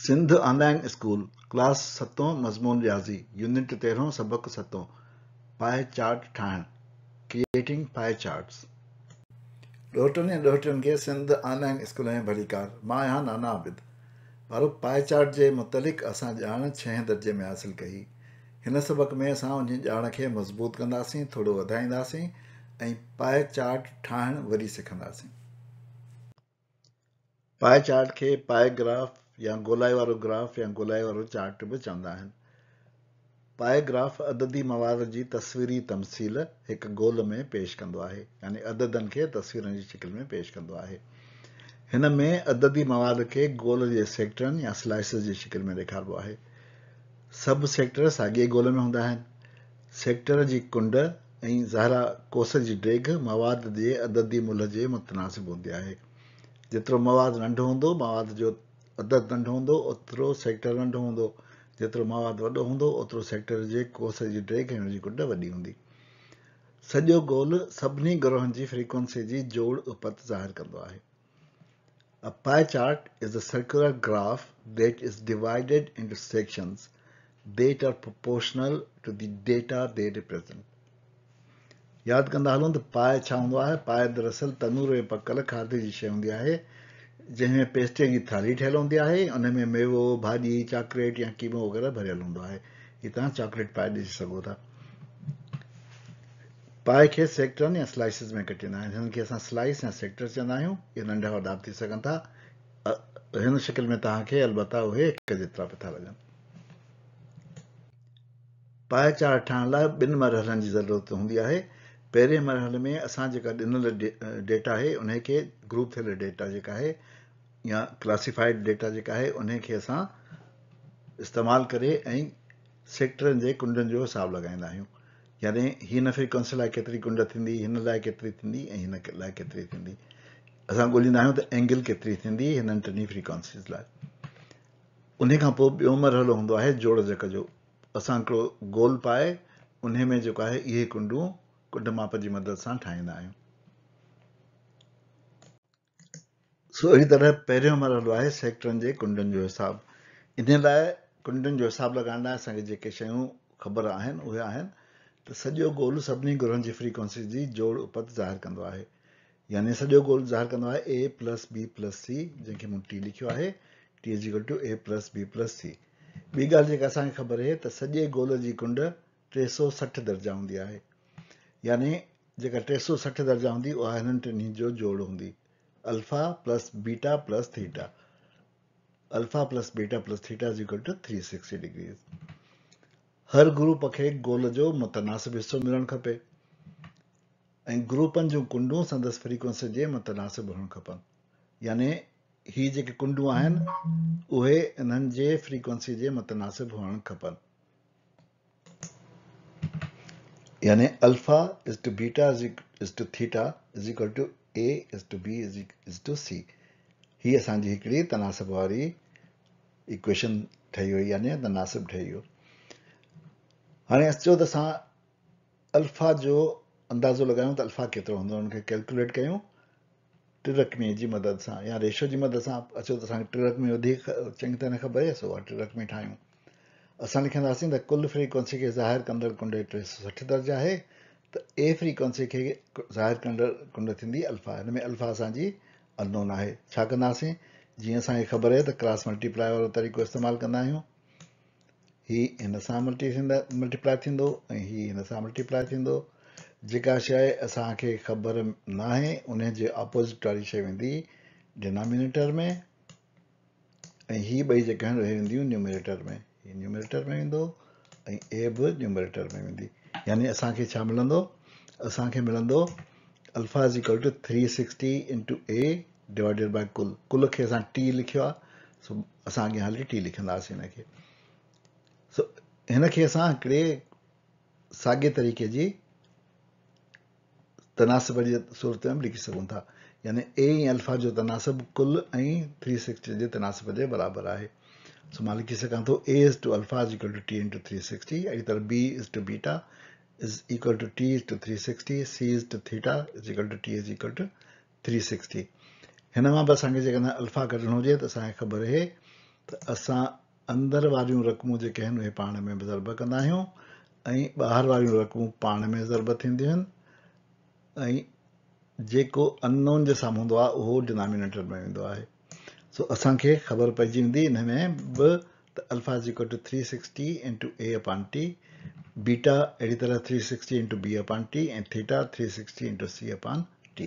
Sindh online school class सतो मज़मून रियाज़ी unit तेरहों सबक़ु सतो चार्ट ठाहिण क्रिएटिंग पाए चार्ट्स ॾोहिनि ऐं ॾोहिटनि खे सिंध ऑनलाइन स्कूल जो भलीकार मां आहियां नाना आबिद पर चार्ट जे मुतलिक़ असां ॼाण छहें दर्जे में हासिलु कई हिन सबक़ में असां उन ॼाण खे मज़बूत कंदासीं थोरो वधाईंदासीं ऐं पाए चार्ट ठाहिण वरी सिखंदासीं पाए चार्ट खे पाएग्राफ या गोलाई वारो ग्राफ या गोलाई वारो चार्ट बि चवंदा आहिनि पायोग्राफ अददी मवाद जी तस्वीरी तमसील हिकु गोल में पेश कंदो आहे यानी अददनि खे तस्वीरनि जी शिकिल में पेश कंदो आहे हिन में अददी मवाद खे गोल जे सेक्टरनि या स्लाइसिस जी शिकिल में ॾेखारिबो आहे सभु सेक्टर साॻे गोल में हूंदा आहिनि सेक्टर जी कुंड ऐं ज़हरा कोस जी डेघ मवाद जे अददी मुल्ह जे मुतनासिब हूंदी आहे जेतिरो मवादु नंढो हूंदो मवाद जो अदद नंढो हूंदो ओतिरो सेक्टर नंढो हूंदो जेतिरो मवाद वॾो हूंदो ओतिरो सेक्टर जे कोस जी कुंड वॾी हूंदी सॼो गोल सभिनी ग्रहनि जी फ्रीक्वेंसी जी जोड़ उपत जोड़ा कंदो आहे uh uh pie chart is circular graph that to are the data they represent यादि कंदा हलूं त पाए छा हूंदो आहे पाए दरअसल तनूर ऐं पकल खाधे जी शइ हूंदी आहे जंहिंमें पेस्ट्रीअ जी थाली ठहियलु हूंदी आहे उन में मेवो भाॼी चॉकलेट या कीमो वग़ैरह भरियलु हूंदो आहे हीअ तव्हां चॉकलेट पाए ॾिसी सघो था पाए खे सेक्टरनि या स्लाइसिस में कटींदा आहिनि हिननि खे असां स्लाइस या सेक्टर चवंदा आहियूं इहे नंढा वॾा थी सघनि था हिन शिकिल में तव्हांखे अलबता उहे जेतिरा बि था लॻनि पाए चार ठाहिण लाइ ॿिनि मरहलनि जी ज़रूरत हूंदी आहे पहिरें मरहले में असां जेका ॾिनल डेटा आहे उनखे ग्रुप थियल डेटा जेका आहे या क्लासिफाइड डेटा जेका आहे उनखे असां इस्तेमालु करे ऐं सेक्टरनि जे कुंडनि जो हिसाबु लॻाईंदा आहियूं यानी हिन फ्रिक्वेंसी लाइ केतिरी कुंड थींदी हिन लाइ केतिरी थींदी ऐं हिन लाइ केतिरी थींदी असां ॻोल्हींदा आहियूं त एंगल केतिरी थींदी हिननि टिनी फ्रिक्वेंसीज़ लाइ उन खां पोइ ॿियो मरहलो हूंदो आहे जोड़ जक जो असां हिकिड़ो गोल पाए उन में जेको आहे इहे कुंडूं कुंड माप जी मदद सां ठाहींदा आहियूं सो अहिड़ी तरह पहिरियों मरंदो आहे सेक्टरनि जे कुंडनि जो हिसाबु इन लाइ कुंडनि जो हिसाबु लॻाइण लाइ असांखे जेके शयूं ख़बर आहिनि उहे आहिनि त सॼो गोल सभिनी गोरनि जी फ्रीक्वेंसी जी जोड़ उपत ज़ाहिरु कंदो आहे यानी सॼो गोल ज़ाहिर कंदो आहे A plus B plus C जंहिंखे मूं टी लिखियो आहे टी जी टीजिकल to A plus B plus C ॿी ॻाल्हि जेका असांखे ख़बर आहे त सॼे गोल जी कुंड टे सौ सठि दर्जा हूंदी आहे यानी जेका टे सौ सठि दर्जा हूंदी उहा हिननि टिन्ही जो जोड़ हूंदी alpha plus beta plus theta alpha plus beta plus theta is equal to three sixty degrees हर ग्रुप के गोल जो मुतनासिब हिसो मिलन खपे ऐं ग्रुपनि जूं कुंडूं संदसि फ्रीक्वेंसी जे मुतनासिब होन खपन याने ही जेके कुंडू आहिनि उहे जे फ्रीक्वेंसी जे मुतनासिब होन खपन याने alpha is to beta is to theta is equal to A is to B is is e, to C हीअ असांजी हिकिड़ी तनासिब वारी इक्वेशन ठही हुई यानी तनासिब ठही वियो हाणे अचो त असां अल्फ़ा जो अंदाज़ो लॻायूं त अल्फ़ा केतिरो हूंदो हुनखे कैलकुलेट कयूं टिरकमी जी मदद सां या रेशो जी मदद सां अचो त असांखे टिरकमी वधीक चङी तरह ख़बर आहे सो उहा टिरकमी ठाहियूं असां लिखंदासीं त कुल फ्रीक्वेंसी खे ज़ाहिर कंदड़ कुंडे टे सौ सठि दर्ज आहे त ए फ्रीक्वेंसी खे ज़ाहिर कंदड़ कुंड थींदी अल्फ़ा हिन में अल्फ़ा असांजी अनोन आहे छा कंदासीं जीअं असांखे ख़बर आहे त क्रॉस मल्टीप्लाई वारो तरीक़ो इस्तेमालु कंदा आहियूं हीअ हिन सां मल्टी थींदा मल्टीप्लाई थींदो ऐं हीअ हिन सां मल्टीप्लाई थींदो जेका शइ असांखे ख़बर न आहे उन जे अपोज़िट वारी शइ वेंदी डिनॉमिनेटर में ऐं हीअ ॿई जेके आहिनि उहे ईंदियूं न्यूमरेटर में हीअ न्यूमरेटर में वेंदो ऐं ए बि न्यूमरेटर में वेंदी यानी असांखे छा मिलंदो असांखे मिलंदो alpha is equal to three sixty into A divided by कुल कुल खे असां टी लिखियो आहे सो असां अॻियां हली टी लिखंदासीं हिनखे सो हिन खे असां हिकिड़े साॻे तरीक़े जी तनासिब जे सूरत में लिखी सघूं था यानी ए ऐं अल्फा जो तनासिब कुल ऐं थ्री सिक्सटी जे तनासिब जे बराबरि आहे सो मां लिखी सघां थो A is to alpha is equal to T into three sixty अहिड़ी तरह B is to beta is equal to t is to 360 c is to theta is equal to t is equal to 360 हिन मां बि असांखे जेकॾहिं alpha कढणो हुजे त असांखे ख़बर आहे त असां अंदरि वारियूं रक़मूं जेके आहिनि उहे पाण में बि ज़रब कंदा आहियूं ऐं ॿाहिरि वारियूं रक़मूं पाण में ज़रब थींदियूं आहिनि ऐं जेको अननोन जे साम्हूं हूंदो आहे उहो डिनामिनेटर में ईंदो आहे सो असांखे ख़बर पइजी वेंदी में बि त alpha equal to three sixty into A upon T beta अहिड़ी तरह three sixty into B upon T ऐं theta three sixty into C upon T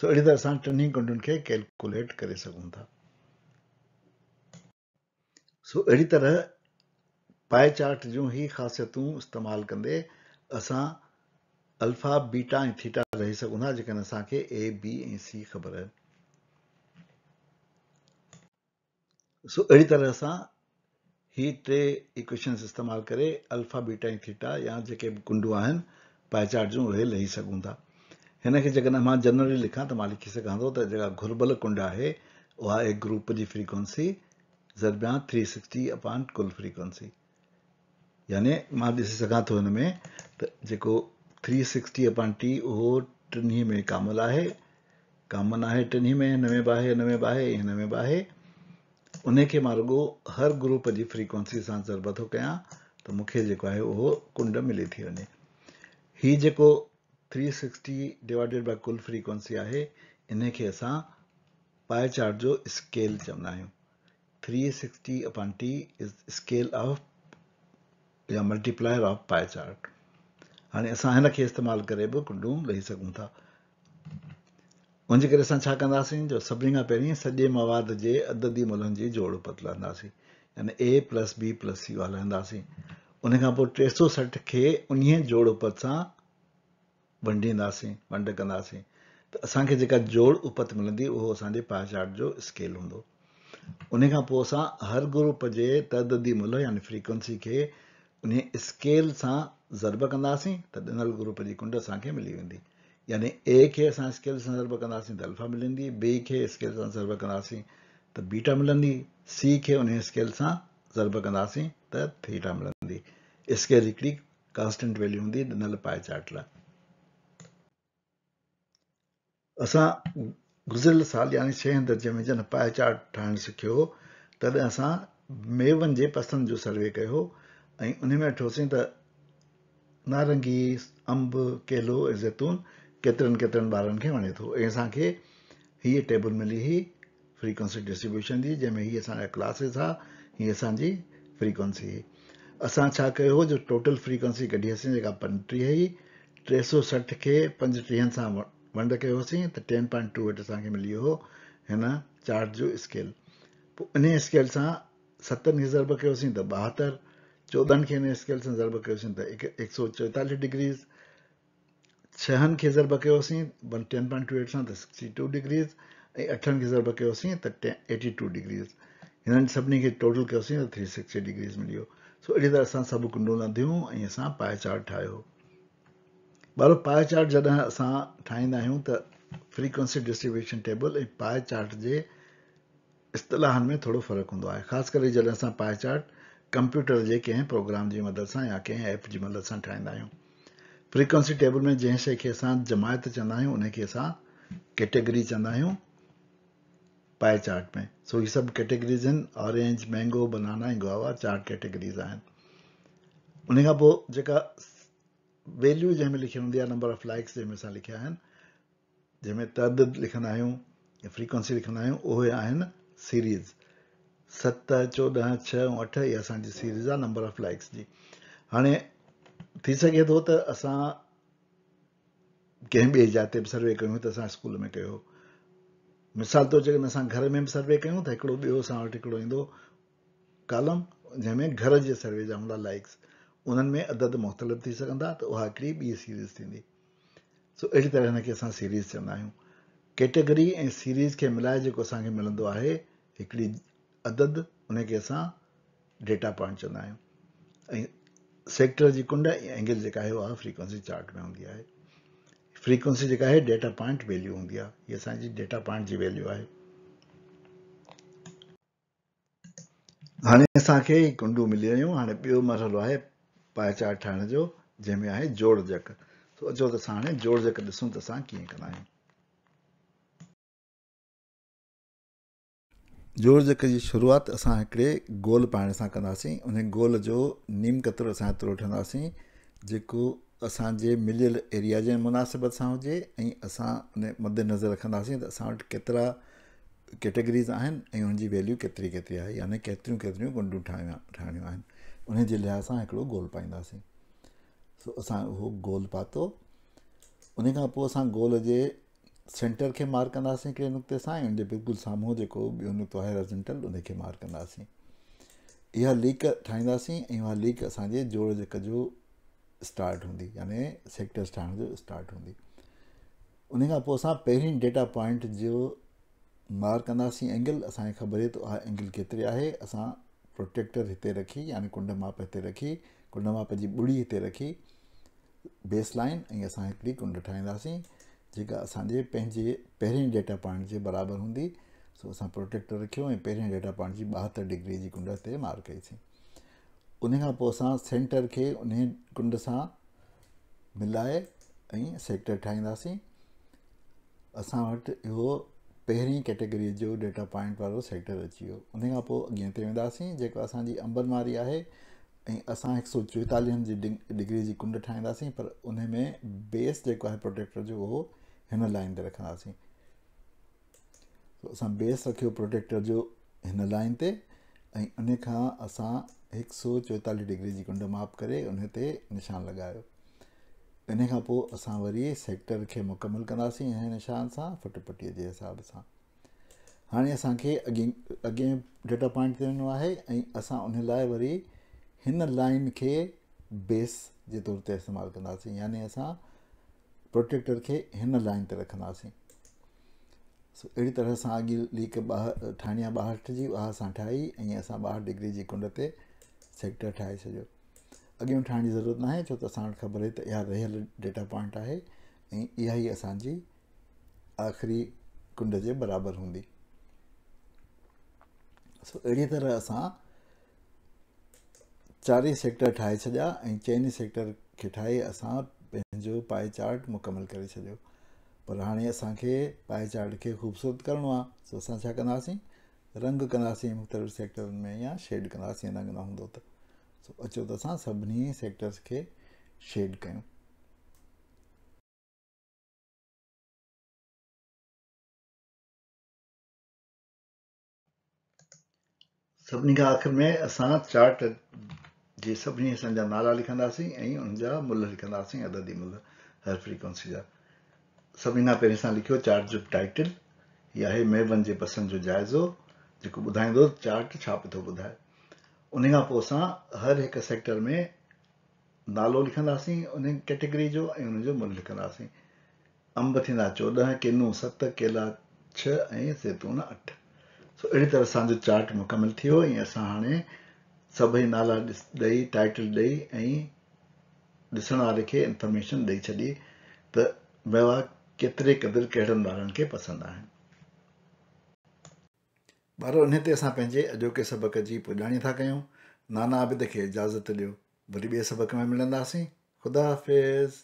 so अहिड़ी तरह असां टिनि कुंडुनि खे कैलकुलेट करे सघूं था सो अहिड़ी तरह पाएचार्ट जूं ई ख़ासियतूं इस्तेमालु कंदे असां अल्फा बीटा ऐं थीटा रही सघूं था जेकॾहिं असांखे ए बी ऐं सी ख़बर आहे सो अहिड़ी तरह हीअ टे इक्वेशन्स इस्तेमालु करे अल्फा बीटा ऐं थीटा या जेके बि कुंडू आहिनि पाइचार जूं उहे लही सघूं था हिन खे जेकॾहिं मां जनरली लिखां त मां लिखी सघां थो त जेका घुरबल कुंड आहे उहा ए ग्रुप जी फ्रीक्वेंसी ज़र थ्री सिक्सटी अपान कुल फ्रीक्वेंसी याने मां ॾिसी सघां थो हिन में त जेको थ्री सिक्सटी अपान टी उहो टिनी में कामल आहे कामन आहे टिनी में हिन में बि आहे हिन में बि आहे हिन में बि आहे उन्हें के रुगो हर ग्रुप जी फ्रीक्वेंसी से ज़रूरत थो क्या तो मूंखे जेको आहे कुंड मिली थी वे हि जो थ्री सिक्सटी डिवाइडेड बाय कुल फ्रीक्वेंसी आहे इन खे पाए चार्ट जो स्केल चवना three sixty upon T is scale of या मल्टीप्लायर ऑफ पाए चार्ट हाँ असां हिन खे इस्तेमालु करे लही सघूं था उनजे करे असां छा कंदासीं जो सभिनी खां पहिरीं सॼे मवाद जे अददी मुल्हनि जी जोड़ उपत लहंदासीं यानी A plus B plus C हलंदासीं उन खां पोइ टे सौ सठ खे उन जोड़ उपत सां वंडींदासीं वंड कंदासीं त असांखे जेका जोड़ उपत मिलंदी उहो असांजे पाचाट जो स्केल हूंदो उन खां पोइ असां हर ग्रुप जे तददी मुल यानी फ्रीक्वेंसी खे उन स्केल सां ज़रब कंदासीं त ॾिनल ग्रुप जी कुंड असांखे मिली वेंदी यानी ए खे असां स्केल सां ज़र्ब कंदासीं त अल्फा मिलंदी बी खे स्केल सां ज़र्ब कंदासीं त बीटा टा मिलंदी सी खे उन स्केल सां ज़र्ब कंदासीं त थीटा टाइंदी स्केल हिकिड़ी कॉन्स्टेंट वैल्यू हूंदी ॾिनल पाएचाट लाइ असां गुज़िरियल साल यानी छहें दर्जे में जॾहिं पाएचाट ठाहिणु सिखियो तॾहिं असां मेवनि जे पसंदि जो सर्वे कयो ऐं उन में वठोसीं त नारंगी अंब केलो ज़ैतून केतरन केतिरनि ॿारनि खे वणे थो ऐं ही हीअ टेबल मिली ही फ्रीक्वेंसी डिस्ट्रीब्यूशन जी जंहिंमें हीअ असांजा क्लासिस हुआ हीअ असांजी फ्रीक्वेंसी हुई असां छा कयो हो जो टोटल फ्रीक्वेंसी कढीसीं जेका पंटीह हुई टे सौ सठि खे पंजटीहनि सां वंड कयोसीं तो टेन पॉइंट टू एट असांखे मिली वियो हिन चार्ट जो स्केल पोइ इन स्केल सां सतनि खे ज़र्ब कयोसीं तो ॿाहतरि चौदह के हिन स्केल सां ज़र्ब कयोसीं तो एक हिकु सौ चोएतालीह डिग्रीज़ छहनि खे ज़रब कयोसीं one ten point two eight सां त सिक्सटी टू डिग्रीज़ ऐं अठनि खे ज़रब कयोसीं त टे एटी टू डिग्रीज़ हिननि सभिनी खे टोटल कयोसीं त थ्री सिक्सटी डिग्रीज़ मिली वियो सो अहिड़ी तरह असां सभु कुंडू लंधियूं ऐं असां पाए पाएचार्ट ठाहियो ॿारो पाए पाएचार्ट जॾहिं असां ठाहींदा आहियूं त फ्रीक्वेंसी डिस्ट्रीब्यूशन टेबल ऐं पाए पाएचार्ट जे इस्तलाहनि में थोरो फ़र्क़ु हूंदो आहे ख़ासि करे जॾहिं असां पाए पाएचार्ट कंप्यूटर जे कंहिं प्रोग्राम जी मदद सां या कंहिं ऐप जी मदद सां ठाहींदा आहियूं फ्रीक्वेंसी टेबल में जंहिं शइ खे असां जमायत चवंदा आहियूं उनखे असां कैटेगरी चवंदा आहियूं पाए चार्ट में सो इहे सभु कैटेगरीज़ आहिनि ऑरेंज मैंगो बनाना ऐं गुआवा चार्ट कैटेगरीज़ आहिनि उन खां पोइ जेका वैल्यू जंहिंमें लिखियल हूंदी आहे नंबर ऑफ लाइक्स जंहिंमें असां लिखिया आहिनि जंहिंमें तद लिखंदा आहियूं या फ्रीक्वेंसी लिखंदा आहियूं उहे आहिनि सीरीज़ सत चोॾहं छह ऐं अठ इहा असांजी सीरीज़ आहे नंबर ऑफ लाइक्स जी हाणे थी सघे थो त असां कंहिं बि एजात बि सर्वे कयूं त असां स्कूल में कयो मिसाल तौर जे असां घर में बि सर्वे कयूं त हिकिड़ो ॿियो असां वटि हिकिड़ो ईंदो कालम जंहिंमें घर जे सर्वे जा हूंदा लाइक्स उन्हनि में अदद मुख़्तलिफ़ थी सघंदा त उहा हिकिड़ी ॿी सीरीज़ थींदी सो अहिड़ी तरह हिनखे असां सीरीज़ चवंदा आहियूं कैटेगरी ऐं सीरीज़ खे मिलाए जेको असांखे मिलंदो आहे हिकिड़ी अदद उनखे असां डेटा पॉइंट चवंदा आहियूं ऐं सेक्टर जी कुंड एंगल जेका आहे उहा फ्रीक्वेंसी चार्ट में हूंदी आहे फ्रीक्वेंसी जेका आहे डेटा पॉइंट वैल्यू हूंदी आहे हीअ असांजी डेटा पॉइंट जी वैल्यू आहे हाणे असांखे कुंडू मिली वियूं हाणे ॿियो मरहलो आहे पाए चार्ट ठाहिण जो जंहिंमें आहे जोड़क सो अचो त असां हाणे जोड़ जक ॾिसूं त असां कीअं कंदा आहियूं जोर जख जी शुरुआत असां हिकिड़े गोल पाइण सां कंदासीं उन गोल जो नीम क़तर असां एतिरो ठहंदासीं जेको असांजे मिलियल एरिया जे मुनासिबत सां हुजे ऐं असां उन मदेनज़र रखंदासीं त असां वटि केतिरा कैटेगरीज़ आहिनि ऐं वैल्यू केतिरी केतिरी आहे यानी केतिरियूं केतिरियूं गुंडियूं ठाहियूं ठाहिणियूं आहिनि उन जे लाइ हिकिड़ो गोल पाईंदासीं सो असां उहो गोल पातो उनखां पोइ असां गोल जे सेंटर खे मार कंदासीं हिकिड़े नुक़्ते सां ऐं हुनजे बिल्कुलु साम्हूं जेको ॿियो नुक़्तो आहे रेज़ेंटल उन मार कंदासीं इहा लीक ठाहींदासीं ऐं उहा लीक असांजे जोड़क जो स्टार्ट हूंदी याने सेक्टर्स ठाहिण जो स्टार्ट हूंदी उनखां पोइ असां पहिरीं डेटा पॉइंट जो मार कंदासीं एंगल असांखे ख़बर आहे त उहा एंगल केतिरी आहे असां प्रोटेक्टर हिते रखी यानी कुंड माप हिते रखी कुंड माप जी ॿुड़ी हिते रखी बेसलाइन ऐं असां हिकिड़ी कुंड ठाहींदासीं जेका असांजे पंहिंजे पहिरीं डेटा पॉइंट जे बराबरि हूंदी सो असां प्रोटेक्टर रखियो ऐं पहिरियों डेटा पॉइंट जी ॿाहतरि डिग्री जी कुंड ते मार कईसीं उन खां पोइ असां सेंटर खे उन कुंड सां मिलाए ऐं सेक्टर ठाहींदासीं असां वटि इहो पहिरीं कैटेगरी जो डेटा पॉइंट वारो सेक्टर अची वियो उन खां पोइ अॻियां ते वेंदासीं जेका असांजी अंबरमारी आहे ऐं असां हिकु सौ चोएतालीहनि जी डिग्री जी कुंड ठाहींदासीं पर उन में बेस जेको आहे प्रोटेक्टर जो उहो हिन लाइन ते रखंदासीं असां बेस रखियो प्रोटेक्टर जो हिन लाइन ते ऐं उन खां असां हिकु सौ चोएतालीह डिग्री जी कुंड माप करे उन ते निशान लॻायो इन खां पोइ असां वरी सेक्टर खे मुकमल कंदासीं हिन निशान सां फुटपटीअ जे हिसाब सां हाणे असांखे अॻे अॻे डेटा पॉइंट ते वञिणो आहे ऐं असां उन लाइ वरी हिन लाइन खे बेस जे तौर ते इस्तेमालु कंदासीं यानी असां प्रोटेक्टर खे हिन लाइन ते रखंदासीं सो अहिड़ी तरह सां अॻे लीक ॿाह ठाहिणी आहे ॿाहठि जी उहा असां ठाही ऐं असां ॿाहठि डिग्री जी कुंड ते सेक्टर ठाहे छॾियो अॻियो ठाहिण जी ज़रूरत न छो त असां वटि ख़बर आहे त इहा रहियल डेटा पॉइंट आहे ऐं इहा ई असांजी आख़िरी कुंड जे बराबरि हूंदी सो अहिड़ी तरह असां चारई सेक्टर ठाहे छॾिया ऐं चइनि ठाहे असां पंहिंजो पाएचाट मुकमलु करे छॾियो पर हाणे असांखे चार्ट खे ख़ूबसूरत करिणो आहे असां छा कंदासीं रंग कंदासीं मुख़्तलिफ़ सेक्टरनि में या शेड कंदासीं न हूंदो त अचो त असां सभिनी सेक्टर्स खे शेड कयूं सभिनी खां आख़िर में असां चार्ट जे सभिनी असांजा नाला लिखंदासीं ऐं उनजा मुल लिखंदासीं अददी मुल हर फ्रीक्वेंसी जा सभिनी खां पहिरीं असां लिखियो चार्ट जो टाइटल या आहे मेवन जे पसंदि जो जाइज़ो जेको ॿुधाईंदो चार्ट छा पियो थो ॿुधाए उन खां पोइ असां हर हिकु सेक्टर में नालो लिखंदासीं उन कैटेगरी जो ऐं उनजो मुल लिखंदासीं अंब थींदा चोॾह किनू सत केला छह ऐं सेतून अठ सो अहिड़ी तरह सां चार्ट मुकमल वियो ऐं असां हाणे सभई नाला ॾिस ॾेई टाइटल ॾेई ऐं ॾिसण वारे खे इंफॉर्मेशन ॾेई छॾी त मवा केतिरे क़दुरु कहिड़नि ॿारनि खे पसंदि आहिनि ॿार उन ते असां पंहिंजे अॼोके सबक़ जी पुॼाणी था कयूं नाना आबिद खे इजाज़त ॾियो वरी ॿिए सबक़ में मिलंदासीं ख़ुदा हाफ़िज़